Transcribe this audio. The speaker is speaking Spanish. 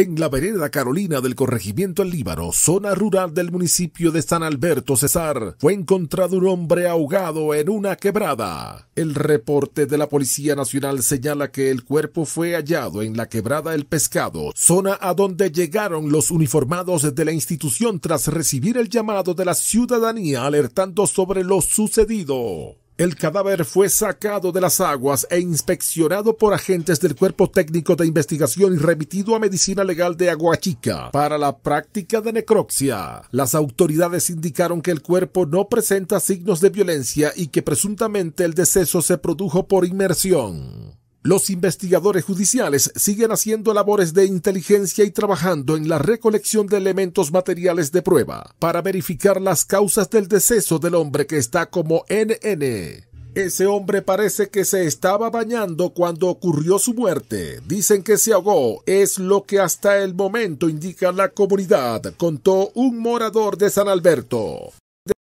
en la vereda Carolina del corregimiento El Líbano, zona rural del municipio de San Alberto Cesar, fue encontrado un hombre ahogado en una quebrada. El reporte de la Policía Nacional señala que el cuerpo fue hallado en la quebrada El Pescado, zona a donde llegaron los uniformados de la institución tras recibir el llamado de la ciudadanía alertando sobre lo sucedido. El cadáver fue sacado de las aguas e inspeccionado por agentes del Cuerpo Técnico de Investigación y remitido a Medicina Legal de Aguachica para la práctica de necropsia. Las autoridades indicaron que el cuerpo no presenta signos de violencia y que presuntamente el deceso se produjo por inmersión. Los investigadores judiciales siguen haciendo labores de inteligencia y trabajando en la recolección de elementos materiales de prueba para verificar las causas del deceso del hombre que está como NN. Ese hombre parece que se estaba bañando cuando ocurrió su muerte. Dicen que se ahogó. Es lo que hasta el momento indica la comunidad, contó un morador de San Alberto.